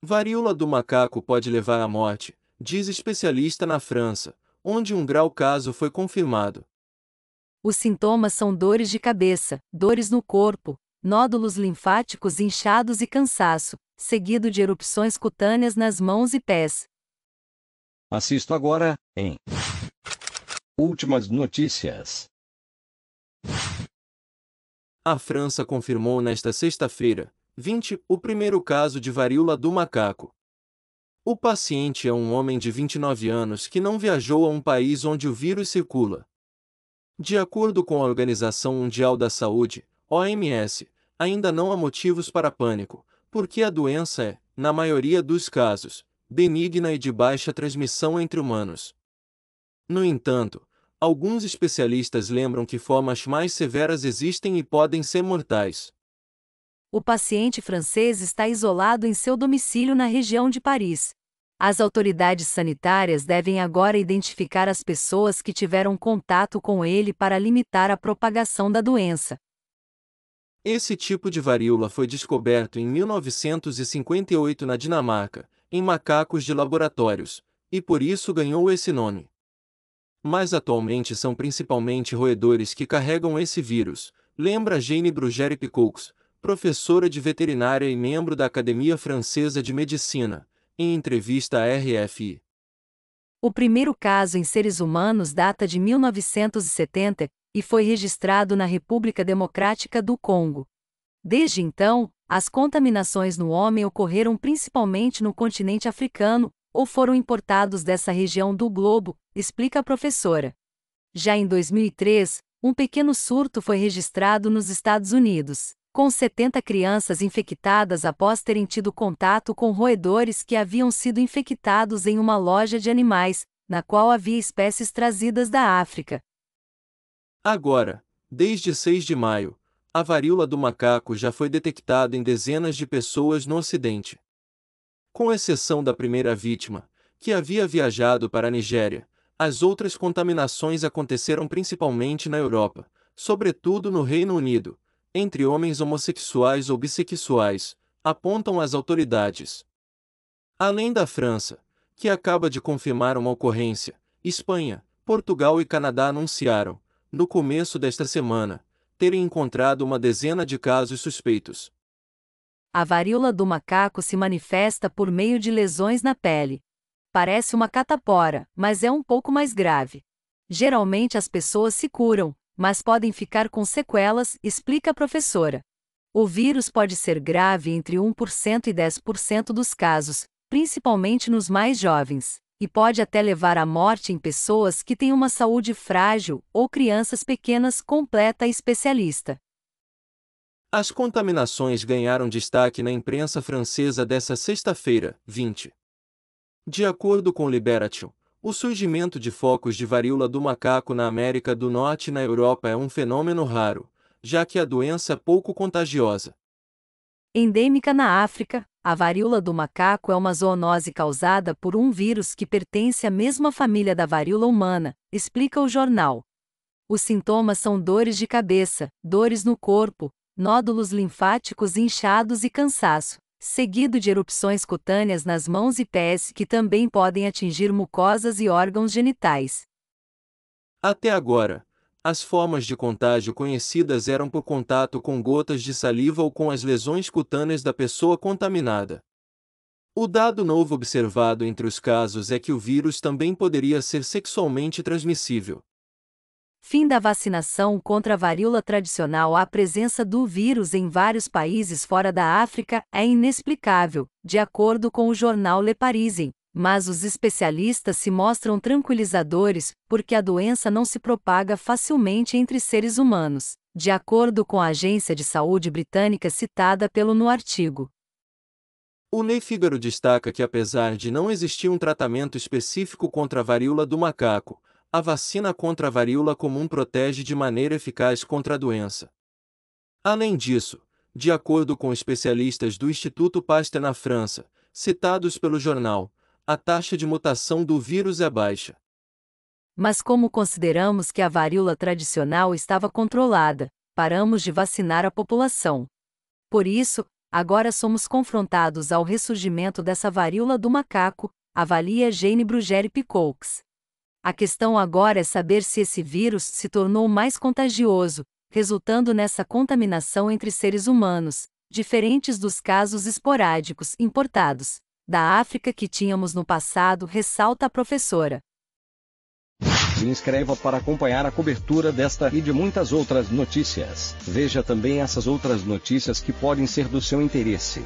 Varíola do macaco pode levar à morte, diz especialista na França, onde um grau caso foi confirmado. Os sintomas são dores de cabeça, dores no corpo, nódulos linfáticos inchados e cansaço, seguido de erupções cutâneas nas mãos e pés. Assisto agora, em Últimas notícias. A França confirmou nesta sexta-feira, 20. O primeiro caso de varíola do macaco. O paciente é um homem de 29 anos que não viajou a um país onde o vírus circula. De acordo com a Organização Mundial da Saúde, OMS, ainda não há motivos para pânico, porque a doença é, na maioria dos casos, benigna e de baixa transmissão entre humanos. No entanto, alguns especialistas lembram que formas mais severas existem e podem ser mortais. O paciente francês está isolado em seu domicílio na região de Paris. As autoridades sanitárias devem agora identificar as pessoas que tiveram contato com ele para limitar a propagação da doença. Esse tipo de varíola foi descoberto em 1958 na Dinamarca, em macacos de laboratórios, e por isso ganhou esse nome. Mas atualmente são principalmente roedores que carregam esse vírus, lembra Jane Brugere Picoux, professora de veterinária e membro da Academia Francesa de Medicina, em entrevista à RFI. O primeiro caso em seres humanos data de 1970 e foi registrado na República Democrática do Congo. Desde então, as contaminações no homem ocorreram principalmente no continente africano ou foram importados dessa região do globo, explica a professora. Já em 2003, um pequeno surto foi registrado nos Estados Unidos com 70 crianças infectadas após terem tido contato com roedores que haviam sido infectados em uma loja de animais, na qual havia espécies trazidas da África. Agora, desde 6 de maio, a varíola do macaco já foi detectada em dezenas de pessoas no Ocidente. Com exceção da primeira vítima, que havia viajado para a Nigéria, as outras contaminações aconteceram principalmente na Europa, sobretudo no Reino Unido, entre homens homossexuais ou bissexuais, apontam as autoridades. Além da França, que acaba de confirmar uma ocorrência, Espanha, Portugal e Canadá anunciaram, no começo desta semana, terem encontrado uma dezena de casos suspeitos. A varíola do macaco se manifesta por meio de lesões na pele. Parece uma catapora, mas é um pouco mais grave. Geralmente as pessoas se curam, mas podem ficar com sequelas, explica a professora. O vírus pode ser grave entre 1% e 10% dos casos, principalmente nos mais jovens, e pode até levar à morte em pessoas que têm uma saúde frágil ou crianças pequenas, completa a especialista. As contaminações ganharam destaque na imprensa francesa dessa sexta-feira, 20. De acordo com Liberation, o surgimento de focos de varíola do macaco na América do Norte e na Europa é um fenômeno raro, já que a doença é pouco contagiosa. Endêmica na África, a varíola do macaco é uma zoonose causada por um vírus que pertence à mesma família da varíola humana, explica o jornal. Os sintomas são dores de cabeça, dores no corpo, nódulos linfáticos inchados e cansaço seguido de erupções cutâneas nas mãos e pés que também podem atingir mucosas e órgãos genitais. Até agora, as formas de contágio conhecidas eram por contato com gotas de saliva ou com as lesões cutâneas da pessoa contaminada. O dado novo observado entre os casos é que o vírus também poderia ser sexualmente transmissível. Fim da vacinação contra a varíola tradicional A presença do vírus em vários países fora da África é inexplicável, de acordo com o jornal Le Parisien, mas os especialistas se mostram tranquilizadores, porque a doença não se propaga facilmente entre seres humanos, de acordo com a agência de saúde britânica citada pelo no artigo. O Ney Fígaro destaca que apesar de não existir um tratamento específico contra a varíola do macaco, a vacina contra a varíola comum protege de maneira eficaz contra a doença. Além disso, de acordo com especialistas do Instituto Pasteur na França, citados pelo jornal, a taxa de mutação do vírus é baixa. Mas como consideramos que a varíola tradicional estava controlada, paramos de vacinar a população. Por isso, agora somos confrontados ao ressurgimento dessa varíola do macaco, avalia Jane Brugere Picoux. A questão agora é saber se esse vírus se tornou mais contagioso, resultando nessa contaminação entre seres humanos, diferentes dos casos esporádicos importados da África que tínhamos no passado, ressalta a professora. Se inscreva para acompanhar a cobertura desta e de muitas outras notícias. Veja também essas outras notícias que podem ser do seu interesse.